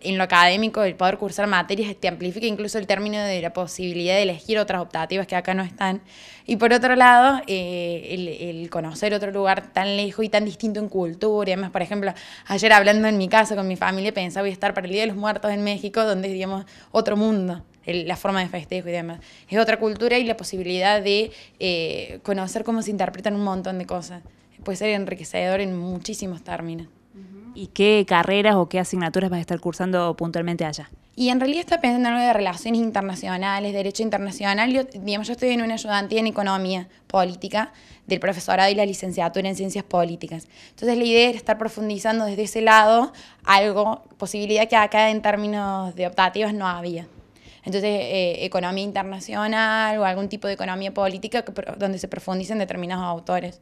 en lo académico, el poder cursar materias, te este, amplifica incluso el término de la posibilidad de elegir otras optativas que acá no están. Y por otro lado, eh, el, el, conocer otro lugar tan lejos y tan distinto en cultura. Y además, por ejemplo, ayer hablando en mi casa con mi familia, pensaba voy a estar para el Día de los Muertos en México, donde es, digamos, otro mundo la forma de festejo y demás. Es otra cultura y la posibilidad de eh, conocer cómo se interpretan un montón de cosas. Puede ser enriquecedor en muchísimos términos. ¿Y qué carreras o qué asignaturas vas a estar cursando puntualmente allá? Y en realidad está pensando en algo de relaciones internacionales, derecho internacional. Yo, digamos, yo estoy en una ayudantía en economía política del profesorado y la licenciatura en ciencias políticas. Entonces la idea era estar profundizando desde ese lado algo, posibilidad que acá en términos de optativas no había. Entonces, eh, economía internacional o algún tipo de economía política donde se profundicen determinados autores.